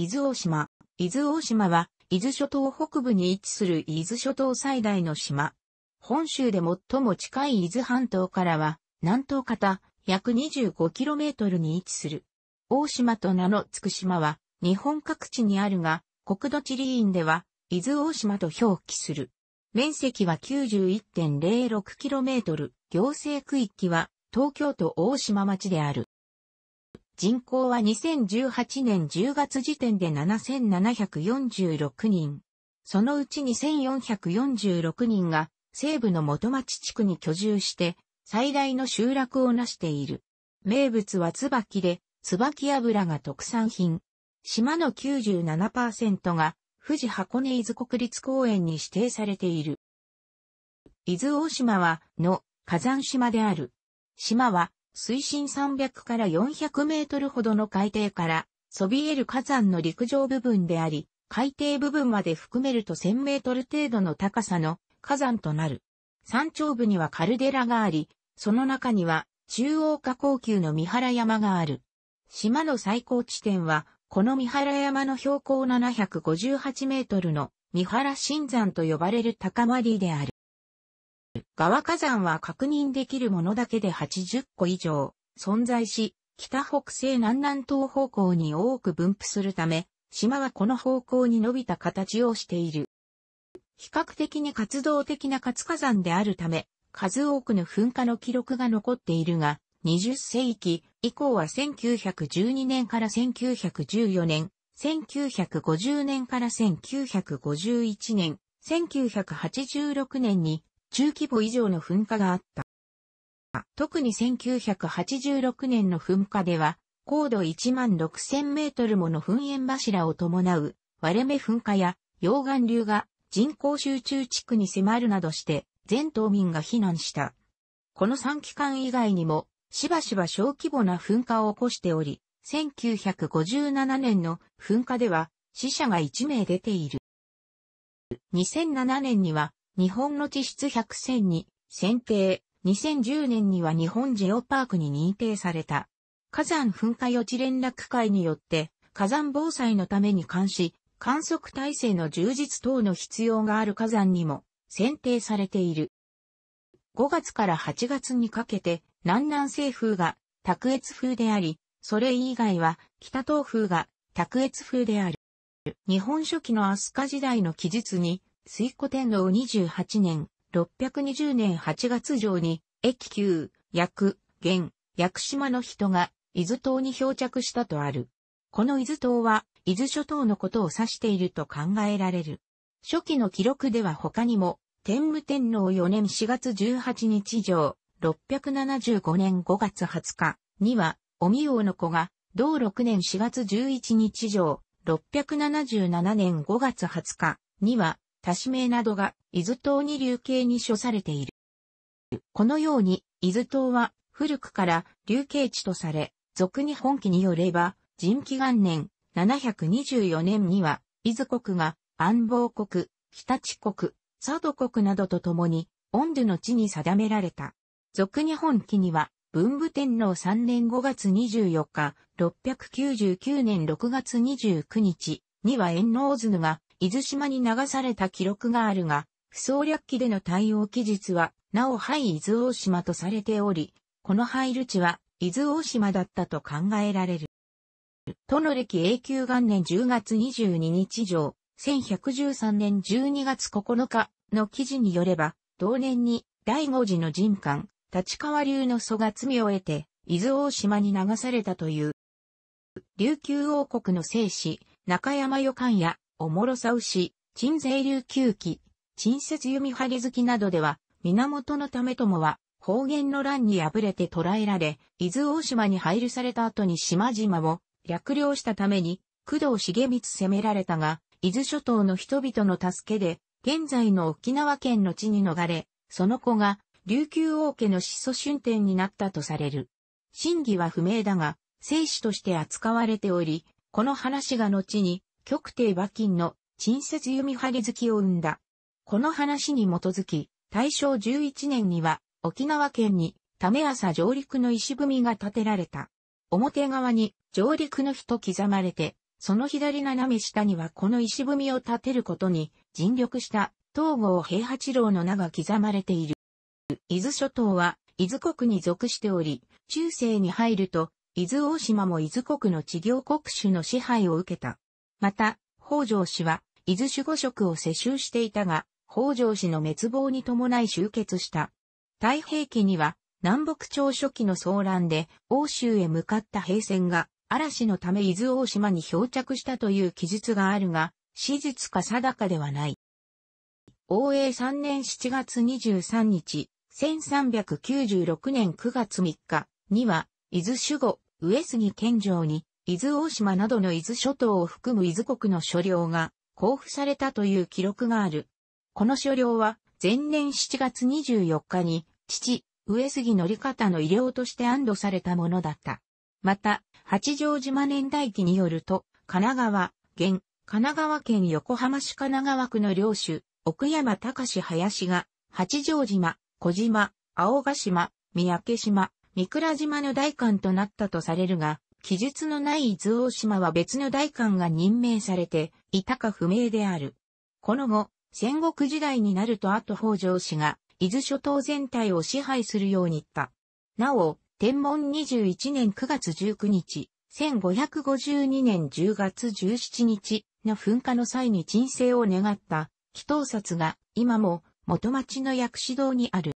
伊豆大島。伊豆大島は、伊豆諸島北部に位置する伊豆諸島最大の島。本州で最も近い伊豆半島からは、南東方、約 25km に位置する。大島と名の付く島は、日本各地にあるが、国土地理院では、伊豆大島と表記する。面積は 91.06km、行政区域は東京都大島町である。人口は2018年10月時点で7746人。そのうち2446人が西部の元町地区に居住して最大の集落を成している。名物は椿で、椿油が特産品。島の97%が富士箱根伊豆国立公園に指定されている。伊豆大島はの火山島である。島は水深300から400メートルほどの海底から、そびえる火山の陸上部分であり、海底部分まで含めると1000メートル程度の高さの火山となる。山頂部にはカルデラがあり、その中には中央下高級の三原山がある。島の最高地点は、この三原山の標高758メートルの三原新山と呼ばれる高まりである。側火山は確認できるものだけで80個以上存在し、北北西南南東方向に多く分布するため、島はこの方向に伸びた形をしている。比較的に活動的な活火山であるため、数多くの噴火の記録が残っているが、20世紀以降は1912年から1914年、1950年から1951年、1986年に中規模以上の噴火があった。特に1986年の噴火では、高度1万6000メートルもの噴煙柱を伴う割れ目噴火や溶岩流が人口集中地区に迫るなどして全島民が避難した。この3期間以外にもしばしば小規模な噴火を起こしており、1957年の噴火では死者が1名出ている。2007年には日本の地質100選に選定、2010年には日本ジオパークに認定された。火山噴火予知連絡会によって火山防災のために監視、観測体制の充実等の必要がある火山にも選定されている。5月から8月にかけて南南西風が卓越風であり、それ以外は北東風が卓越風である。日本初期の飛鳥時代の記述に水古天皇28年、620年8月上に、駅旧、薬、現、薬島の人が、伊豆島に漂着したとある。この伊豆島は、伊豆諸島のことを指していると考えられる。初期の記録では他にも、天武天皇4年4月18日上、675年5月20日には、おみおの子が、同6年4月11日上、677年5月20日には、多種名などが伊豆島に流刑に処されている。このように、伊豆島は古くから流刑地とされ、俗に本記によれば、人気元年724年には、伊豆国が安房国、日立国、佐渡国などと共に、温度の地に定められた。俗日本記には、文武天皇3年5月24日、699年6月29日には円王図が伊豆島に流された記録があるが、不総略記での対応記述は、なお廃伊豆大島とされており、この廃る地は伊豆大島だったと考えられる。都の歴永久元年10月22日上、1113年12月9日の記事によれば、同年に第五次の神官、立川流の祖が罪を得て、伊豆大島に流されたという。琉球王国の聖史、中山予感やおもろさ牛、鎮西流球記、鎮節弓張月好きなどでは、源のためともは、方言の乱に敗れて捕らえられ、伊豆大島に配慮された後に島々を略領したために、工藤茂光攻められたが、伊豆諸島の人々の助けで、現在の沖縄県の地に逃れ、その子が、琉球王家の始祖春天になったとされる。真偽は不明だが、生死として扱われており、この話が後に、極低馬金の鎮説弓張好きを生んだ。この話に基づき、大正11年には沖縄県に種朝上陸の石踏みが建てられた。表側に上陸の日と刻まれて、その左斜め下にはこの石踏みを建てることに尽力した東郷平八郎の名が刻まれている。伊豆諸島は伊豆国に属しており、中世に入ると伊豆大島も伊豆国の地行国主の支配を受けた。また、北条氏は、伊豆守護職を世襲していたが、北条氏の滅亡に伴い集結した。太平記には、南北朝初期の騒乱で、欧州へ向かった平戦が、嵐のため伊豆大島に漂着したという記述があるが、史実か定かではない。欧英3年7月23日、1396年9月3日には、伊豆守護、上杉健城に、伊豆大島などの伊豆諸島を含む伊豆国の所領が交付されたという記録がある。この所領は前年7月24日に父、上杉則方の医療として安堵されたものだった。また、八丈島年代記によると、神奈川、現、神奈川県横浜市神奈川区の領主、奥山隆林が、八丈島、小島、青ヶ島、三宅島、三倉島の大官となったとされるが、記述のない伊豆大島は別の大官が任命されていたか不明である。この後、戦国時代になると後北条氏が伊豆諸島全体を支配するように言った。なお、天文21年9月19日、1552年10月17日の噴火の際に鎮静を願った祈祷札が今も元町の薬師堂にある。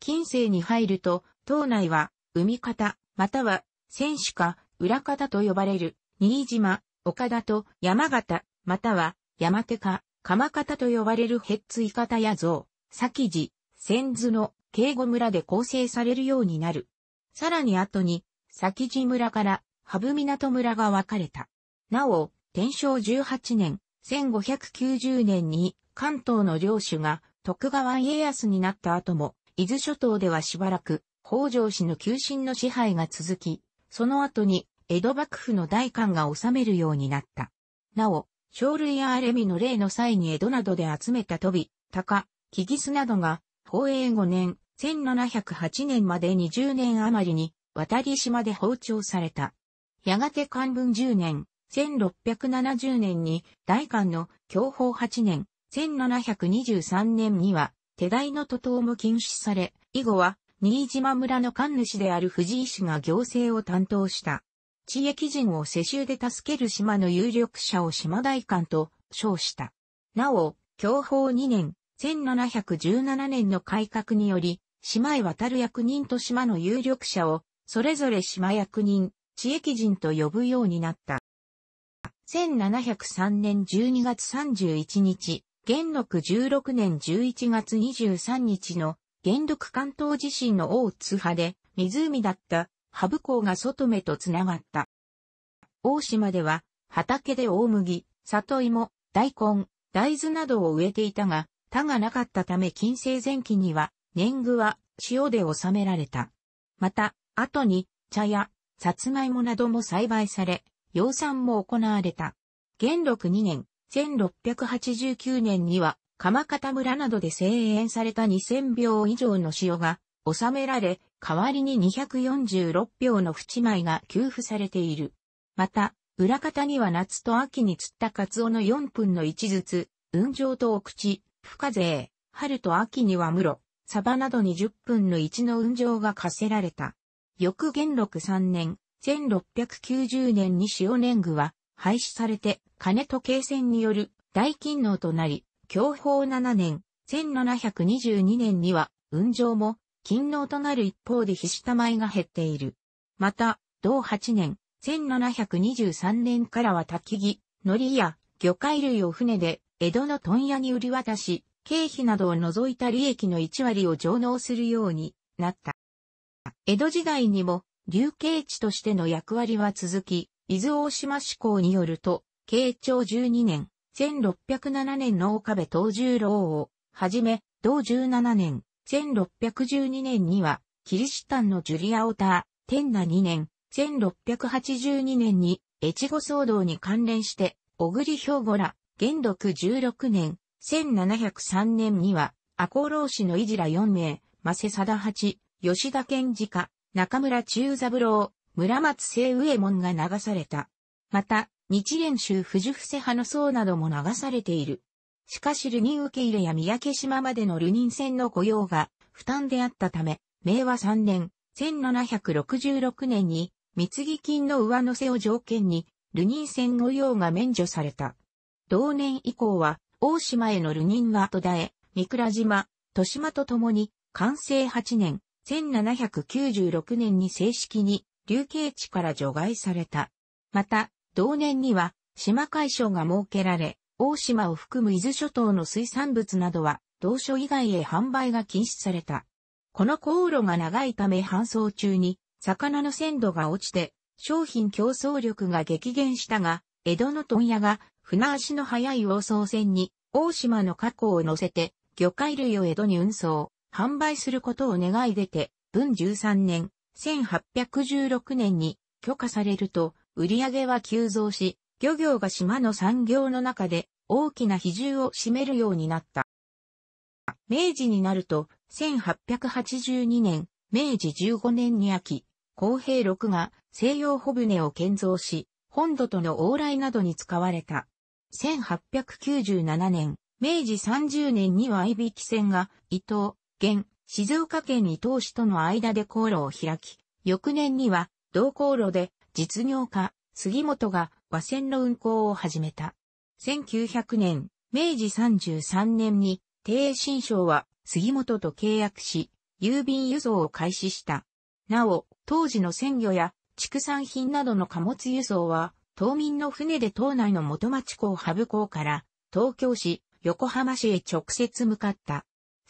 近世に入ると、島内は海方または選手か、裏方と呼ばれる、新島、岡田と山形、または山手か、鎌方と呼ばれるヘッツイカタや像、先地、千津の敬語村で構成されるようになる。さらに後に、先地村から、羽生港村が分かれた。なお、天正18年、1590年に関東の領主が徳川家康になった後も、伊豆諸島ではしばらく、北条氏の急進の支配が続き、その後に江戸幕府の大官が治めるようになった。なお、生類やアれみの例の際に江戸などで集めた飛び、鷹、木ギスなどが、宝永5年、1708年まで20年余りに、渡り島で放丁された。やがて漢文10年、1670年に、大官の享保8年、1723年には、手代の徒党も禁止され、以後は、新島村の神主である藤井氏が行政を担当した。地域人を世襲で助ける島の有力者を島大官と称した。なお、教法2年、1717年の改革により、島へ渡る役人と島の有力者を、それぞれ島役人、地域人と呼ぶようになった。1703年12月31日、元禄16年11月23日の元禄関東地震の大津波で、湖だった、ハブ港が外目と繋がった。大島では、畑で大麦、里芋、大根、大豆などを植えていたが、田がなかったため近世前期には、年貢は塩で納められた。また、後に、茶や、さつまいもなども栽培され、養蚕も行われた。元禄2年、1689年には、鎌方村などで生援された2000票以上の塩が収められ、代わりに246票の淵米が給付されている。また、裏方には夏と秋に釣ったカツオの4分の1ずつ、雲上とお口、不課税、春と秋には室、サバなどに10分の1の雲上が課せられた。翌元禄3年、1690年に塩年貢は廃止されて、金と計戦による大金能となり、享保7年、1722年には、雲上も、勤労となる一方で菱ま米が減っている。また、同8年、1723年からは焚木、海苔や魚介類を船で江戸の問屋に売り渡し、経費などを除いた利益の1割を上納するようになった。江戸時代にも、流刑地としての役割は続き、伊豆大島志向によると、慶長12年、1607年の岡部藤十郎を、はじめ、同17年、1612年には、キリシタンのジュリア・オター、天那2年、1682年に、越後騒動に関連して、小栗兵庫ら、元禄16年、1703年には、赤穂老士の維持ら4名、マセサダ八、吉田健治家、中村中三郎、村松清右衛門が流された。また、日蓮宗富士伏せ派の僧なども流されている。しかし流人受け入れや三宅島までの流人船の雇用が負担であったため、明和3年、1766年に、三木金の上乗せを条件に、流人船雇用が免除された。同年以降は、大島への流人が途絶え、三倉島、豊島と共に、完成8年、1796年に正式に、流刑地から除外された。また、同年には島海省が設けられ、大島を含む伊豆諸島の水産物などは同所以外へ販売が禁止された。この航路が長いため搬送中に魚の鮮度が落ちて商品競争力が激減したが、江戸の問屋が船足の速い王送船に大島の過去を乗せて魚介類を江戸に運送、販売することを願い出て、文13年、1816年に許可されると、売上は急増し、漁業が島の産業の中で大きな比重を占めるようになった。明治になると、1882年、明治15年に秋、公平6が西洋帆船を建造し、本土との往来などに使われた。1897年、明治30年には合引船が伊東、現、静岡県伊東市との間で航路を開き、翌年には同航路で実業家、杉本が和船の運航を始めた。1900年、明治33年に、帝新省は杉本と契約し、郵便輸送を開始した。なお、当時の鮮魚や畜産品などの貨物輸送は、島民の船で島内の元町港ハブ港から東京市、横浜市へ直接向かった。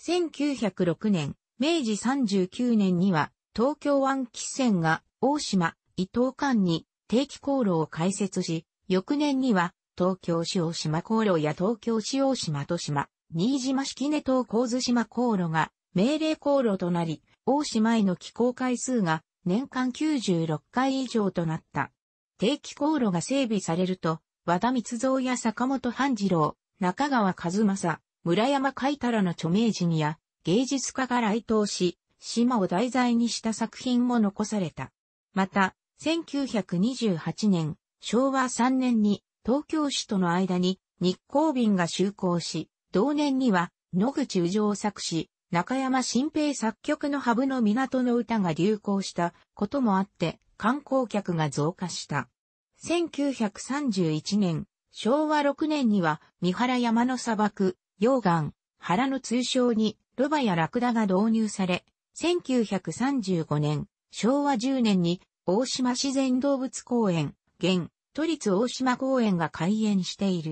1906年、明治39年には東京湾汽船が大島、伊藤館に定期航路を開設し、翌年には東京塩島航路や東京塩島と島、新島式根島神津島航路が命令航路となり、大島への寄港回数が年間96回以上となった。定期航路が整備されると、和田光造や坂本半次郎、中川和正、村山海太らの著名人や芸術家が来島し、島を題材にした作品も残された。また、1928年、昭和3年に東京市との間に日光便が就航し、同年には野口宇上作詞、中山新平作曲のハブの港の歌が流行したこともあって観光客が増加した。1931年、昭和6年には三原山の砂漠、溶岩、原の通称にロバやラクダが導入され、1935年、昭和10年に大島自然動物公園、現、都立大島公園が開園している。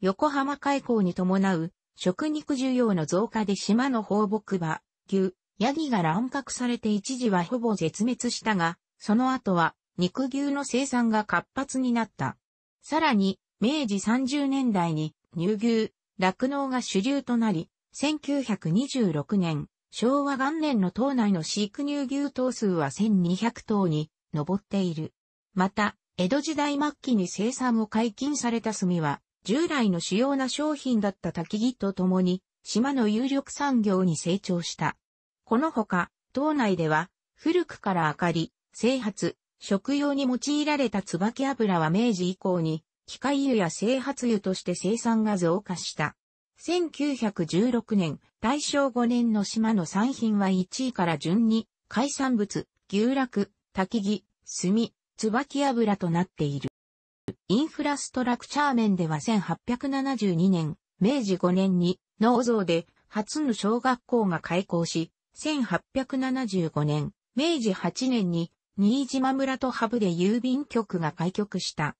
横浜開港に伴う食肉需要の増加で島の放牧馬、牛、ヤギが乱獲されて一時はほぼ絶滅したが、その後は肉牛の生産が活発になった。さらに、明治30年代に乳牛、酪農が主流となり、1926年、昭和元年の島内の飼育乳牛頭数は1200頭に上っている。また、江戸時代末期に生産を解禁された炭は、従来の主要な商品だった焚き木とともに、島の有力産業に成長した。このほか、島内では、古くから明かり、生発、食用に用いられた椿油は明治以降に、機械油や生発油として生産が増加した。1916年、大正5年の島の産品は1位から順に、海産物、牛落、焚木、炭、椿油となっている。インフラストラクチャー面では1872年、明治5年に、農造で初の小学校が開校し、1875年、明治8年に、新島村とハブで郵便局が開局した。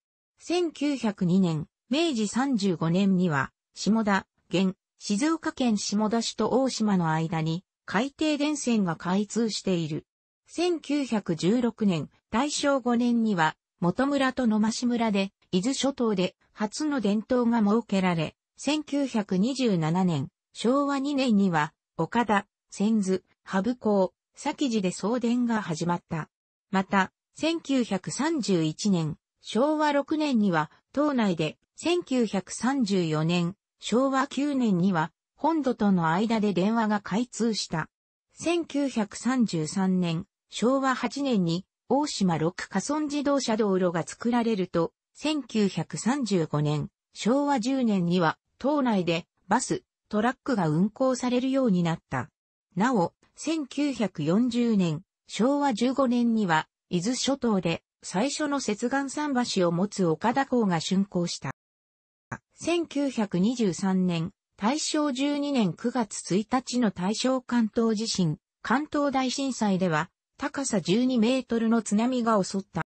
1902年、明治35年には、下田、現、静岡県下田市と大島の間に海底電線が開通している。1916年、大正5年には、元村と野間市村で、伊豆諸島で初の伝統が設けられ、1927年、昭和2年には、岡田、千図、羽生港、木寺で送電が始まった。また、1931年、昭和6年には、島内で、1934年、昭和9年には本土との間で電話が開通した。1933年、昭和8年に大島6河村自動車道路が作られると、1935年、昭和10年には、島内でバス、トラックが運行されるようになった。なお、1940年、昭和15年には、伊豆諸島で最初の接岸桟橋を持つ岡田港が竣工した。1923年、大正12年9月1日の大正関東地震、関東大震災では、高さ12メートルの津波が襲った。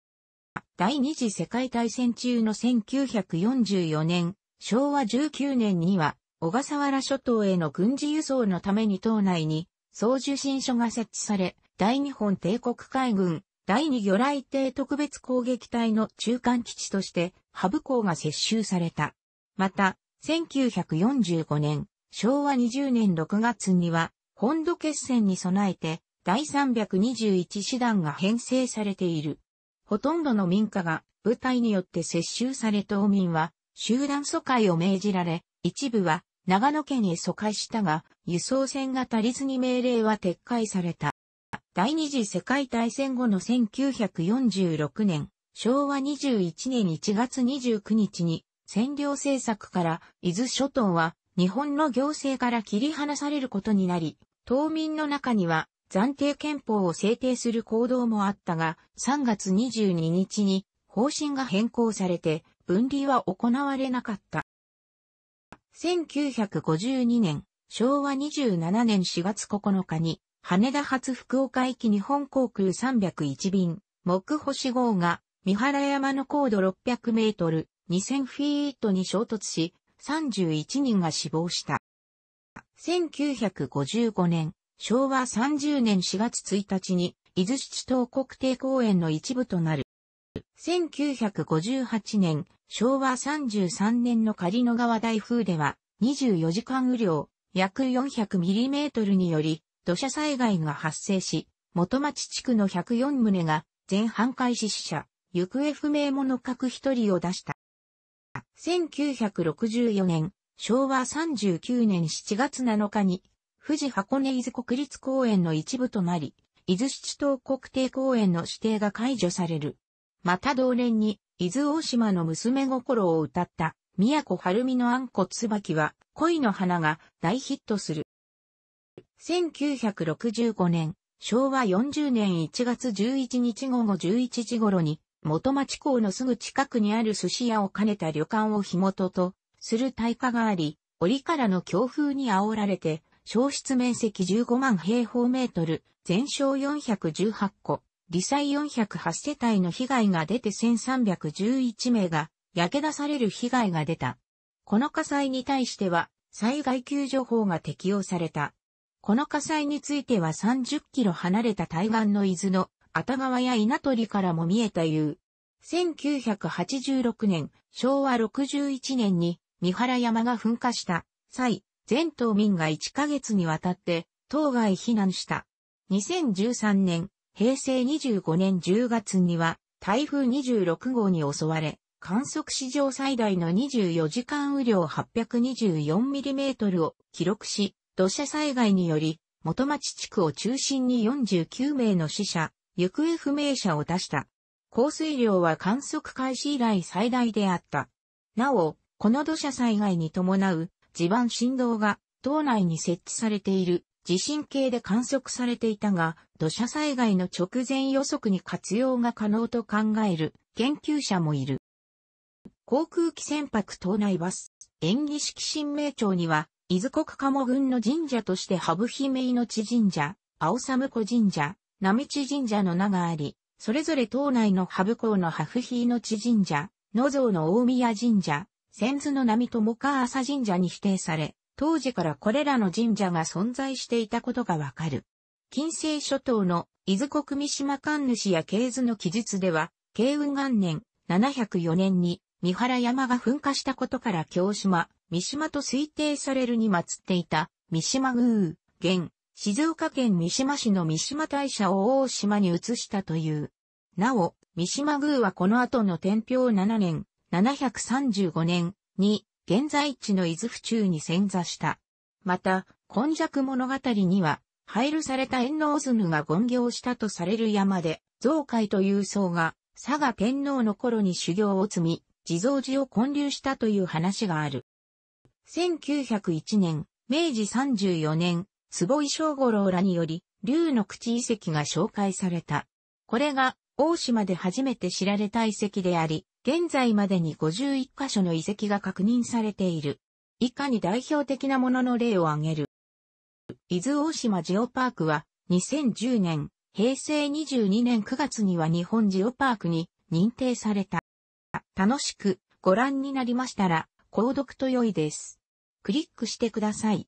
第二次世界大戦中の1944年、昭和19年には、小笠原諸島への軍事輸送のために島内に、送受信所が設置され、大日本帝国海軍、第二魚雷艇特別攻撃隊の中間基地として、ハブ港が接収された。また、1945年、昭和20年6月には、本土決戦に備えて、第321師団が編成されている。ほとんどの民家が部隊によって接収され島民は集団疎開を命じられ、一部は長野県へ疎開したが、輸送船が足りずに命令は撤回された。第二次世界大戦後の1946年、昭和21年1月29日に占領政策から伊豆諸島は日本の行政から切り離されることになり、島民の中には暫定憲法を制定する行動もあったが、3月22日に方針が変更されて分離は行われなかった。1952年、昭和27年4月9日に、羽田発福岡行き日本航空301便、木星号が、三原山の高度600メートル、2000フィートに衝突し、31人が死亡した。1955年、昭和30年4月1日に、伊豆七島国定公園の一部となる。1958年、昭和33年の狩野川台風では、24時間雨量、約4 0 0トルにより、土砂災害が発生し、元町地区の104棟が全半壊死者、行方不明者各一人を出した。1964年、昭和39年7月7日に、富士箱根伊豆国立公園の一部となり、伊豆七島国定公園の指定が解除される。また同年に、伊豆大島の娘心を歌った、宮古春美のあんこ椿は、恋の花が大ヒットする。1965年、昭和40年1月11日午後11時頃に、元町港のすぐ近くにある寿司屋を兼ねた旅館を火元とする大火があり、折からの強風に煽られて、消失面積15万平方メートル、全焼418個、理災408世帯の被害が出て1311名が、焼け出される被害が出た。この火災に対しては、災害救助法が適用された。この火災については30キロ離れた対岸の伊豆の熱川や稲取からも見えたいう。1986年、昭和61年に、三原山が噴火した際、全島民が1ヶ月にわたって島外避難した。2013年、平成25年10月には台風26号に襲われ、観測史上最大の24時間雨量8 2 4トルを記録し、土砂災害により、元町地区を中心に49名の死者、行方不明者を出した。降水量は観測開始以来最大であった。なお、この土砂災害に伴う地盤振動が島内に設置されている地震計で観測されていたが、土砂災害の直前予測に活用が可能と考える研究者もいる。航空機船舶島内バス、演技式新名町には、伊豆国鴨郡の神社として羽生姫命神社、青寒子神社、並地神社の名があり、それぞれ島内のハブ港のハフヒの地神社、野蔵の大宮神社、千津の波友川朝神社に指定され、当時からこれらの神社が存在していたことがわかる。近世諸島の伊豆国三島神主や系図の記述では、慶雲元年704年に三原山が噴火したことから京島、三島と推定されるに祀っていた三島宮、現、静岡県三島市の三島大社を大島に移したという。なお、三島宮はこの後の天平7年、735年に、現在地の伊豆府中に潜座した。また、今昔物語には、廃炉されたオズヌが権行したとされる山で、増海という僧が、佐賀天皇の頃に修行を積み、地蔵寺を建立したという話がある。1901年、明治34年、坪井正五郎らにより、竜の口遺跡が紹介された。これが、大島で初めて知られた遺跡であり、現在までに51箇所の遺跡が確認されている。以下に代表的なものの例を挙げる。伊豆大島ジオパークは、2010年、平成22年9月には日本ジオパークに認定された。楽しくご覧になりましたら、購読と良いです。クリックしてください。